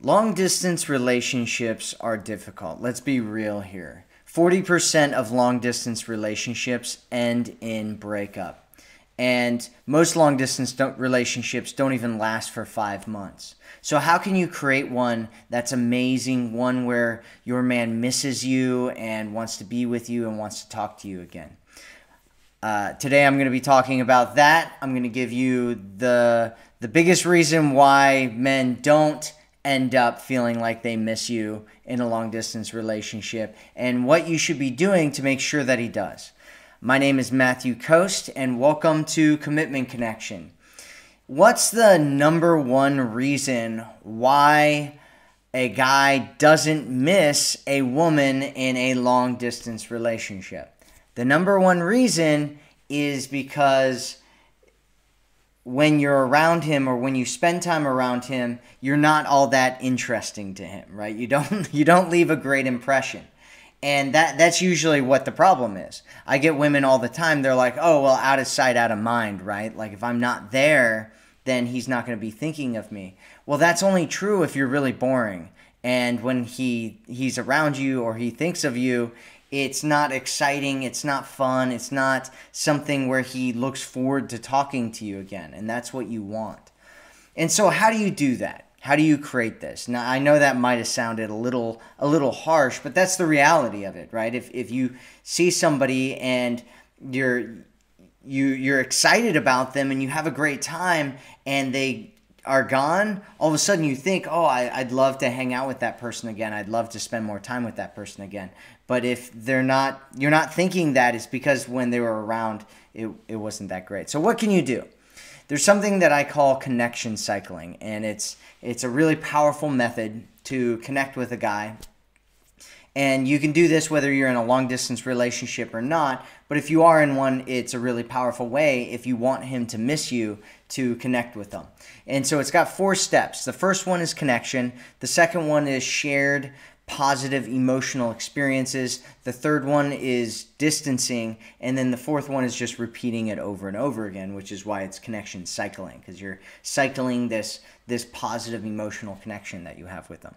Long distance relationships are difficult. Let's be real here. 40% of long distance relationships end in breakup. And most long distance don't, relationships don't even last for five months. So, how can you create one that's amazing, one where your man misses you and wants to be with you and wants to talk to you again? Uh, today, I'm going to be talking about that. I'm going to give you the, the biggest reason why men don't end up feeling like they miss you in a long distance relationship and what you should be doing to make sure that he does. My name is Matthew Coast and welcome to Commitment Connection. What's the number one reason why a guy doesn't miss a woman in a long distance relationship? The number one reason is because when you're around him or when you spend time around him, you're not all that interesting to him, right? You don't you don't leave a great impression. And that that's usually what the problem is. I get women all the time, they're like, "Oh, well, out of sight, out of mind," right? Like if I'm not there, then he's not going to be thinking of me. Well, that's only true if you're really boring. And when he he's around you or he thinks of you, it's not exciting. It's not fun. It's not something where he looks forward to talking to you again. And that's what you want. And so, how do you do that? How do you create this? Now, I know that might have sounded a little a little harsh, but that's the reality of it, right? If, if you see somebody and you're you you're excited about them and you have a great time and they are gone, all of a sudden you think, oh, I, would love to hang out with that person again. I'd love to spend more time with that person again. But if they're not, you're not thinking that, it's because when they were around, it, it wasn't that great. So, what can you do? There's something that I call connection cycling, and it's it's a really powerful method to connect with a guy and you can do this whether you're in a long distance relationship or not. But if you are in one, it's a really powerful way if you want him to miss you to connect with them. And so it's got four steps. The first one is connection, the second one is shared positive emotional experiences. The third one is distancing. And then the fourth one is just repeating it over and over again, which is why it's connection cycling, because you're cycling this, this positive emotional connection that you have with them.